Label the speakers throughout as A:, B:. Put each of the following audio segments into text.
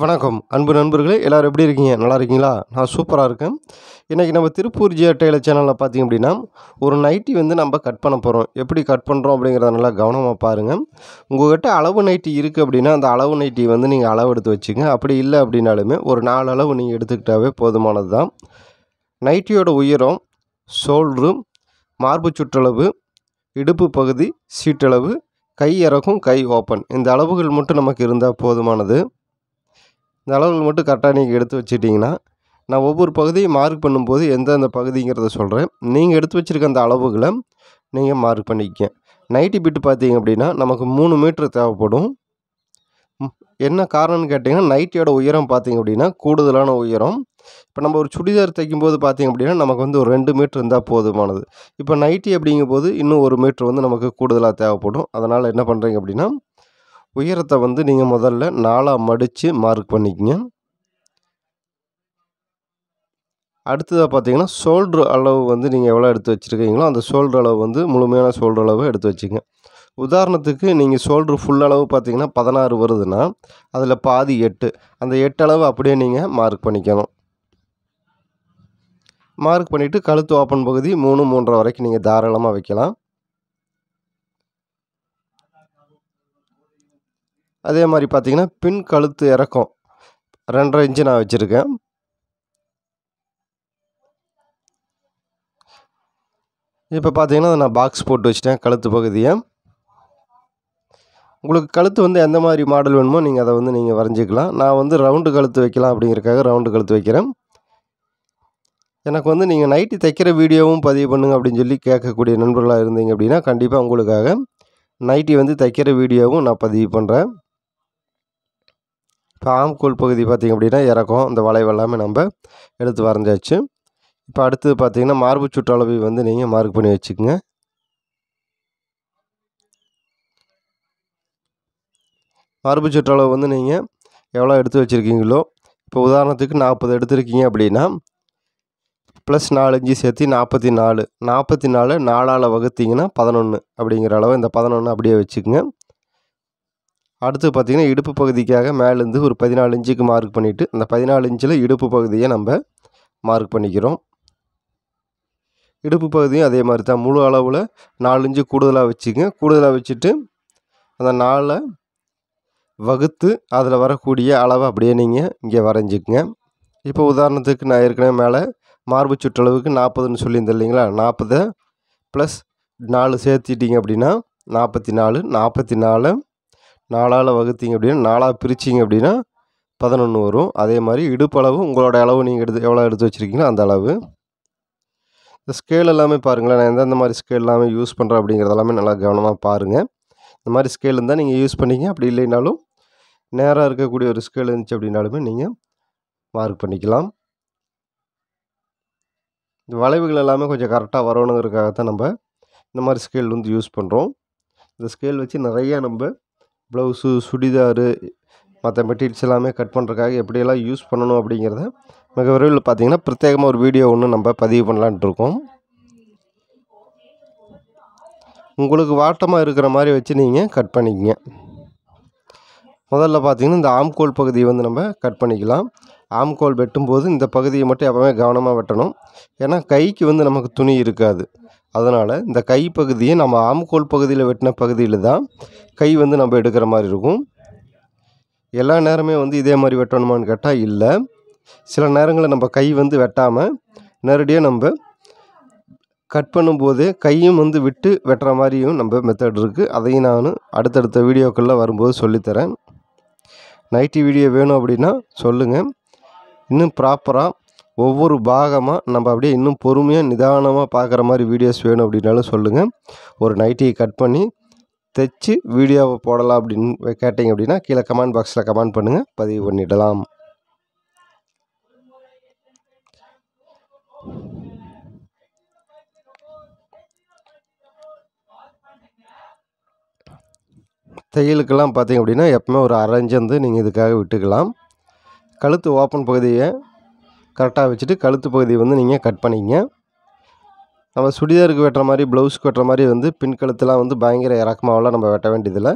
A: வணக்கம் அன்பு நண்பர்களே எல்லோரும் எப்படி இருக்கீங்க நல்லா இருக்கீங்களா நான் சூப்பராக இருக்கேன் இன்றைக்கி நம்ம திருப்பூர் ஜியா டெய்லர் சேனலில் பார்த்திங்க அப்படின்னா ஒரு நைட்டி வந்து நம்ம கட் பண்ண போகிறோம் எப்படி கட் பண்ணுறோம் அப்படிங்கிறத நல்லா கவனமாக பாருங்கள் உங்கள்கிட்ட அளவு நைட்டி இருக்குது அப்படின்னா அந்த அளவு நைட்டி வந்து நீங்கள் அளவு எடுத்து வச்சுங்க அப்படி இல்லை அப்படின்னாலுமே ஒரு நாலு அளவு நீங்கள் எடுத்துக்கிட்டாவே போதுமானது தான் நைட்டியோட உயரம் ஷோல்ரு மார்பு சுற்றளவு இடுப்பு பகுதி சீட்டளவு கை இறக்கும் கை ஓப்பன் இந்த அளவுகள் மட்டும் நமக்கு இருந்தால் போதுமானது இந்த அளவுகள் மட்டும் கரெக்டாக நீங்கள் எடுத்து வச்சுட்டிங்கன்னா நான் ஒவ்வொரு பகுதியும் மார்க் பண்ணும்போது எந்தெந்த பகுதிங்கிறத சொல்கிறேன் நீங்கள் எடுத்து வச்சுருக்க அந்த அளவுகளை நீங்கள் மார்க் பண்ணிக்க நைட்டி பிட்டு பார்த்தீங்க அப்படின்னா நமக்கு மூணு மீட்ரு தேவைப்படும் என்ன காரணம்னு கேட்டிங்கன்னா நைட்டியோட உயரம் பார்த்திங்க அப்படின்னா கூடுதலான உயரம் இப்போ நம்ம ஒரு சுடிதார் தைக்கும்போது பார்த்திங்க அப்படின்னா நமக்கு வந்து ஒரு ரெண்டு மீட்ரு இருந்தால் போதுமானது இப்போ நைட்டி அப்படிங்கும்போது இன்னும் ஒரு மீட்ரு வந்து நமக்கு கூடுதலாக தேவைப்படும் அதனால் என்ன பண்ணுறீங்க அப்படின்னா உயரத்தை வந்து நீங்கள் முதல்ல நாலாக மடித்து மார்க் பண்ணிக்கங்க அடுத்ததாக பார்த்தீங்கன்னா சோல்ட்ரு அளவு வந்து நீங்கள் எவ்வளோ எடுத்து வச்சுருக்கீங்களோ அந்த ஷோல்ட்ரு அளவு வந்து முழுமையான ஷோல்ட்ரு அளவு எடுத்து வச்சுங்க உதாரணத்துக்கு நீங்கள் சோல்ட்ரு ஃபுல் அளவு பார்த்தீங்கன்னா பதினாறு வருதுன்னா அதில் பாதி எட்டு அந்த எட்டு அளவு அப்படியே நீங்கள் மார்க் பண்ணிக்கணும் மார்க் பண்ணிவிட்டு கழுத்து ஓப்பன் பகுதி மூணு மூன்றரை வரைக்கும் நீங்கள் தாராளமாக வைக்கலாம் அதே மாதிரி பார்த்திங்கன்னா பின் கழுத்து இறக்கம் ரெண்டரை இன்ச்சு நான் வச்சுருக்கேன் இப்போ பார்த்தீங்கன்னா நான் பாக்ஸ் போட்டு வச்சிட்டேன் கழுத்து பகுதியை உங்களுக்கு கழுத்து வந்து எந்த மாதிரி மாடல் வேணுமோ நீங்கள் அதை வந்து நீங்கள் வரைஞ்சிக்கலாம் நான் வந்து ரவுண்டு கழுத்து வைக்கலாம் அப்படிங்கிறக்காக ரவுண்டு கழுத்து வைக்கிறேன் எனக்கு வந்து நீங்கள் நைட்டு தைக்கிற வீடியோவும் பதிவு பண்ணுங்க அப்படின்னு சொல்லி கேட்கக்கூடிய நண்பர்களாக இருந்தீங்க அப்படின்னா கண்டிப்பாக உங்களுக்காக நைட்டி வந்து தைக்கிற வீடியோவும் நான் பதிவு பண்ணுறேன் இப்போ கூழ் பகுதி பார்த்திங்க அப்படின்னா இறக்கும் இந்த வளைவு எல்லாமே நம்ம எடுத்து வரைஞ்சாச்சு இப்போ அடுத்தது பார்த்திங்கன்னா மார்பு சுற்றளவை வந்து நீங்கள் மார்க் பண்ணி வச்சுக்கோங்க மார்பு சுற்றளவு வந்து நீங்கள் எவ்வளோ எடுத்து வச்சுருக்கீங்களோ இப்போ உதாரணத்துக்கு நாற்பது எடுத்துருக்கீங்க அப்படின்னா ப்ளஸ் நாலஞ்சு சேர்த்து நாற்பத்தி நாலு நாற்பத்தி நாலு நாலால் வகுத்திங்கன்னா பதினொன்று அப்படிங்கிற அளவு இந்த பதினொன்று அப்படியே வச்சுக்கோங்க அடுத்து பார்த்திங்கன்னா இடுப்பு பகுதிக்காக மேலேருந்து ஒரு பதினாலு இன்ச்சுக்கு மார்க் பண்ணிவிட்டு அந்த பதினாலு இன்ச்சில் இடுப்பு பகுதியை நம்ம மார்க் பண்ணிக்கிறோம் இடுப்பு பகுதியும் அதே மாதிரி தான் முழு அளவில் நாலு இன்ச்சு கூடுதலாக வச்சுங்க கூடுதலாக வச்சுட்டு அந்த நாலை வகுத்து அதில் வரக்கூடிய அளவை அப்படியே நீங்கள் இங்கே வரைஞ்சிக்கங்க இப்போ உதாரணத்துக்கு நான் ஏற்கனவே மேலே மார்பு சுற்றளவுக்கு நாற்பதுன்னு சொல்லியிருந்தேன் இல்லைங்களா நாற்பதை ப்ளஸ் நாலு சேர்த்திட்டிங்க அப்படின்னா நாற்பத்தி நாலு நாற்பத்தி நாலு நாலால் வகுத்தீங்க அப்படின்னா நாலாக பிரிச்சிங்க அப்படின்னா பதினொன்று வரும் அதே மாதிரி இடுப்பளவு உங்களோட அளவு நீங்கள் எடுத்து எவ்வளோ எடுத்து வச்சுருக்கீங்களோ அந்த அளவு இந்த ஸ்கேல் எல்லாமே பாருங்களேன் நான் எந்தெந்த மாதிரி ஸ்கேல் எல்லாமே யூஸ் பண்ணுறேன் அப்படிங்கிறது எல்லாமே நல்லா கவனமாக பாருங்கள் இந்த மாதிரி ஸ்கேல் இருந்தால் நீங்கள் யூஸ் பண்ணிங்க அப்படி இல்லைனாலும் நேராக இருக்கக்கூடிய ஒரு ஸ்கேல் இருந்துச்சு அப்படின்னாலுமே நீங்கள் மார்க் பண்ணிக்கலாம் இந்த வளைவுகள் எல்லாமே கொஞ்சம் கரெக்டாக வரணுங்கிறதுக்காக தான் நம்ம இந்த மாதிரி ஸ்கேல் வந்து யூஸ் பண்ணுறோம் இந்த ஸ்கேல் வச்சு நிறையா நம்ம ப்ளவுஸு சுடிதாரு மற்ற மெட்டீரியல்ஸ் எல்லாமே கட் பண்ணுறதுக்காக எப்படியெல்லாம் யூஸ் பண்ணணும் அப்படிங்கிறத மிக விரைவில் பார்த்திங்கன்னா பிரத்யேகமாக ஒரு வீடியோ ஒன்று நம்ம பதிவு பண்ணலான்ட்டு இருக்கோம் உங்களுக்கு வாட்டமாக இருக்கிற மாதிரி வச்சு நீங்கள் கட் பண்ணிக்கங்க முதல்ல பார்த்திங்கன்னா இந்த ஆம்கோல் பகுதியை வந்து நம்ம கட் பண்ணிக்கலாம் ஆம்கோல் வெட்டும்போது இந்த பகுதியை மட்டும் எப்போவுமே கவனமாக வெட்டணும் ஏன்னா கைக்கு வந்து நமக்கு துணி இருக்காது அதனால் இந்த கை பகுதியை நம்ம ஆம்கோல் பகுதியில் வெட்டின பகுதியில் தான் கை வந்து நம்ம எடுக்கிற மாதிரி இருக்கும் எல்லா நேரமே வந்து இதே மாதிரி வெட்டணுமான்னு கேட்டால் இல்லை சில நேரங்களில் நம்ம கை வந்து வெட்டாமல் நேரடியாக நம்ம கட் பண்ணும்போதே கையும் வந்து விட்டு வெட்டுற மாதிரியும் நம்ம மெத்தட் இருக்குது அதையும் நான் அடுத்தடுத்த வீடியோக்களில் வரும்போது சொல்லித்தரேன் நைட்டி வீடியோ வேணும் அப்படின்னா சொல்லுங்கள் இன்னும் ப்ராப்பராக ஒவ்வொரு பாகமாக நம்ம அப்படியே இன்னும் பொறுமையாக நிதானமாக பார்க்குற மாதிரி வீடியோஸ் வேணும் அப்படின்னாலும் சொல்லுங்கள் ஒரு நைட்டியை கட் பண்ணி தைச்சி வீடியோவை போடலாம் அப்படின்னு கேட்டிங்க அப்படின்னா கீழே கமெண்ட் பாக்ஸில் கமெண்ட் பண்ணுங்கள் பதிவு பண்ணிடலாம் தையலுக்கெல்லாம் பார்த்திங்க அப்படின்னா எப்பவுமே ஒரு அரைஞ்சந்து நீங்கள் இதுக்காக விட்டுக்கலாம் கழுத்து ஓப்பன் பகுதியை கரெக்டாக வச்சுட்டு கழுத்து பகுதியை வந்து நீங்கள் கட் பண்ணிக்கங்க நம்ம சுடிதாருக்கு வெட்டுற மாதிரி ப்ளவுஸ்க்கு வெட்டுற மாதிரி வந்து பின் கழுத்துலாம் வந்து பயங்கர இறக்கமாவெல்லாம் நம்ம வெட்ட வேண்டியதில்லை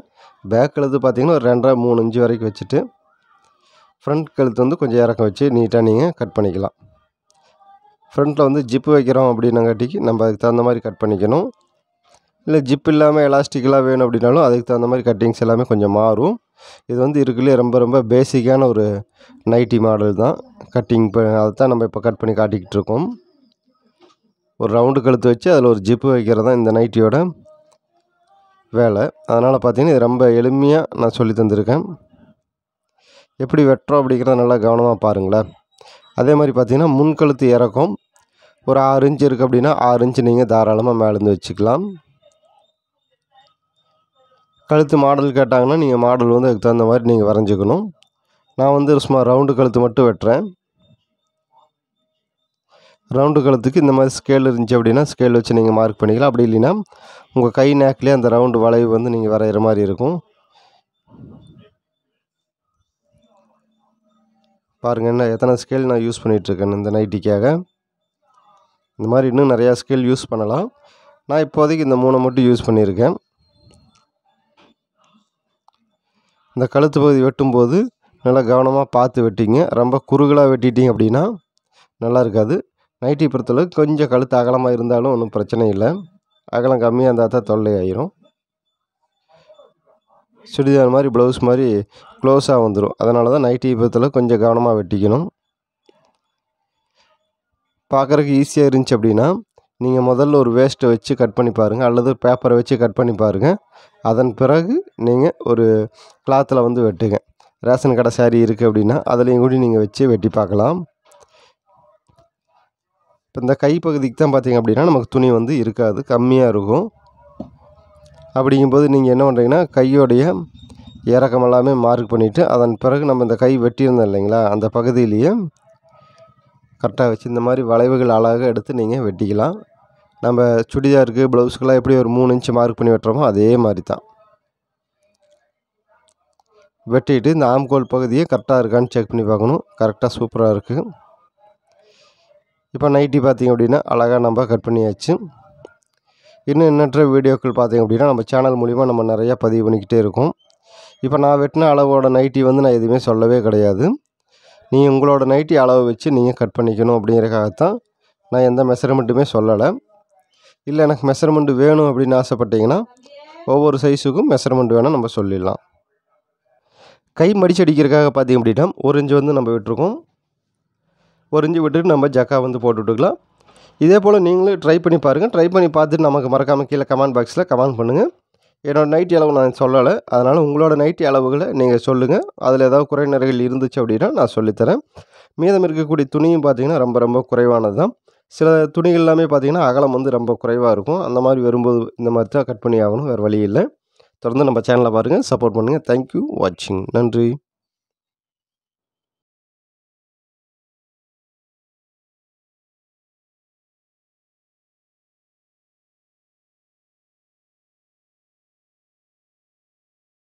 A: பேக் கழுத்து பார்த்திங்கன்னா ஒரு ரெண்டரை மூணு இஞ்சு வரைக்கும் வச்சுட்டு ஃப்ரண்ட் கழுத்து வந்து கொஞ்சம் இறக்கம் வச்சு நீட்டாக நீங்கள் கட் பண்ணிக்கலாம் ஃப்ரண்ட்டில் வந்து ஜிப்பு வைக்கிறோம் அப்படின்னங்காட்டிக்கு நம்ம அதுக்கு தகுந்த மாதிரி கட் பண்ணிக்கணும் இல்லை ஜிப் இல்லாமல் எலாஸ்டிக்கெலாம் வேணும் அப்படின்னாலும் அதுக்கு தகுந்த மாதிரி கட்டிங்ஸ் எல்லாமே கொஞ்சம் மாறும் இது வந்து இருக்குல்லே ரொம்ப ரொம்ப பேசிக்கான ஒரு நைட்டி மாடல் தான் கட்டிங் அதை தான் நம்ம இப்போ கட் பண்ணி காட்டிக்கிட்டு இருக்கோம் ஒரு ரவுண்டு கழுத்து வச்சு அதில் ஒரு ஜிப்பு வைக்கிறது தான் இந்த நைட்டியோட வேலை அதனால் பார்த்திங்கன்னா இது ரொம்ப எளிமையாக நான் சொல்லி தந்திருக்கேன் எப்படி வெட்டுறோம் அப்படிங்கிறத நல்லா கவனமாக பாருங்களேன் அதே மாதிரி பார்த்திங்கன்னா முன்கழுத்து இறக்கும் ஒரு ஆறு இன்ச் இருக்குது அப்படின்னா ஆறு இன்ச்சு நீங்கள் தாராளமாக மேலேருந்து வச்சுக்கலாம் கழுத்து மாடல் கேட்டாங்கன்னா நீங்கள் மாடல் வந்து அதுக்கு தகுந்த மாதிரி நீங்கள் வரைஞ்சிக்கணும் நான் வந்து சும்மா ரவுண்டு கழுத்து மட்டும் வெட்டுறேன் ரவுண்டு கழுத்துக்கு இந்த மாதிரி ஸ்கேல் இருந்துச்சு அப்படின்னா ஸ்கேல் வச்சு நீங்கள் மார்க் பண்ணிக்கலாம் அப்படி இல்லைன்னா உங்கள் கை நேக்கிலே அந்த ரவுண்டு வளைவு வந்து நீங்கள் வரைகிற மாதிரி இருக்கும் பாருங்கள் என்ன எத்தனை ஸ்கேல் நான் யூஸ் பண்ணிகிட்ருக்கேன் இந்த நைட்டிக்காக இந்த மாதிரி இன்னும் நிறையா ஸ்கேல் யூஸ் பண்ணலாம் நான் இப்போதைக்கு இந்த மூணை மட்டும் யூஸ் பண்ணியிருக்கேன் இந்த கழுத்து பகுதி வெட்டும்போது நல்லா கவனமாக பார்த்து வெட்டிங்க ரொம்ப குறுகலாக வெட்டிட்டிங்க அப்படின்னா நல்லா இருக்காது நைட்டி பொறுத்தளவு கொஞ்சம் கழுத்து அகலமாக இருந்தாலும் ஒன்றும் பிரச்சனை இல்லை அகலம் கம்மியாக இருந்தால் தான் தொல்லை ஆயிரும் சுடிதார் மாதிரி ப்ளவுஸ் மாதிரி க்ளோஸாக வந்துடும் அதனால தான் நைட்டி பொறுத்தளவு கொஞ்சம் கவனமாக வெட்டிக்கணும் பார்க்குறதுக்கு ஈஸியாக இருந்துச்சு அப்படின்னா நீங்கள் முதல்ல ஒரு வேஸ்ட்டை வச்சு கட் பண்ணி பாருங்கள் அல்லது பேப்பரை வச்சு கட் பண்ணி பாருங்கள் அதன் பிறகு நீங்கள் ஒரு கிளாத்தில் வந்து வெட்டுங்க ரேஷன் கடை சாரி இருக்குது அப்படின்னா அதுலேயும் கூட நீங்கள் வச்சு வெட்டி பார்க்கலாம் இப்போ இந்த கைப்பகுதிக்கு தான் பார்த்தீங்க அப்படின்னா நமக்கு துணி வந்து இருக்காது கம்மியாக இருக்கும் அப்படிங்கும்போது நீங்கள் என்ன பண்ணுறீங்கன்னா கையோடைய இறக்கமெல்லாமே மார்க் பண்ணிவிட்டு அதன் பிறகு நம்ம இந்த கை வெட்டியிருந்தோம் இல்லைங்களா அந்த பகுதியிலேயே கரெக்டாக வச்சு இந்த மாதிரி வளைவுகள் அழகாக எடுத்து நீங்கள் வெட்டிக்கலாம் நம்ம சுடிதாருக்கு ப்ளவுஸ்க்கெலாம் எப்படி ஒரு மூணு இன்ச்சு மார்க் பண்ணி வெட்டுறோமோ அதே மாதிரி தான் வெட்டிட்டு இந்த ஆம்கோல் பகுதியை கரெக்டாக இருக்கான்னு செக் பண்ணி பார்க்கணும் கரெக்டாக சூப்பராக இருக்குது இப்போ நைட்டி பார்த்திங்க அப்படின்னா அழகாக நம்ம கட் பண்ணியாச்சு இன்னும் எண்ணற்ற வீடியோக்கள் பார்த்திங்க அப்படின்னா நம்ம சேனல் மூலிமா நம்ம நிறையா பதிவு பண்ணிக்கிட்டே இருக்கோம் இப்போ நான் வெட்டின அளவோட நைட்டி வந்து நான் எதுவுமே சொல்லவே கிடையாது நீங்கள் உங்களோட நைட்டி அளவு வச்சு நீங்கள் கட் பண்ணிக்கணும் அப்படிங்கிறக்காகத்தான் நான் எந்த மெஷர்மெண்ட்டுமே சொல்லலை இல்லை எனக்கு மெஷர்மெண்ட் வேணும் அப்படின்னு ஆசைப்பட்டிங்கன்னா ஒவ்வொரு சைஸுக்கும் மெஷர்மெண்ட் வேணால் நம்ம சொல்லிடலாம் கை மடிச்சு அடிக்கிறதுக்காக பார்த்திங்க அப்படின்னா ஒரு இஞ்சு வந்து நம்ம விட்டுருக்கோம் ஒரு இஞ்சு விட்டுட்டு நம்ம ஜக்கா வந்து போட்டுவிட்டுக்கலாம் இதே போல் நீங்களும் ட்ரை பண்ணி பாருங்கள் ட்ரை பண்ணி பார்த்துட்டு நமக்கு மறக்காமல் கீழே கமெண்ட் பாக்ஸில் கமெண்ட் பண்ணுங்கள் என்னோடய நைட்டி அளவு நான் சொல்லலை அதனால் உங்களோட நைட்டி அளவுகளை நீங்கள் சொல்லுங்கள் அதில் ஏதாவது குறைநிறைகள் இருந்துச்சு அப்படின்னா நான் சொல்லித்தரேன் மீதம் இருக்கக்கூடிய துணியும் பார்த்திங்கன்னா ரொம்ப ரொம்ப குறைவானது தான் சில துணிகள் எல்லாமே பார்த்திங்கன்னா அகலம் வந்து ரொம்ப குறைவாக இருக்கும் அந்த மாதிரி வரும்போது இந்த மாதிரி தான் கட் பண்ணி ஆகணும் வேறு வழி இல்லை தொடர்ந்து நம்ம சேனலை பாருங்கள் சப்போர்ட் பண்ணுங்கள் தேங்க்யூ வாட்சிங் நன்றி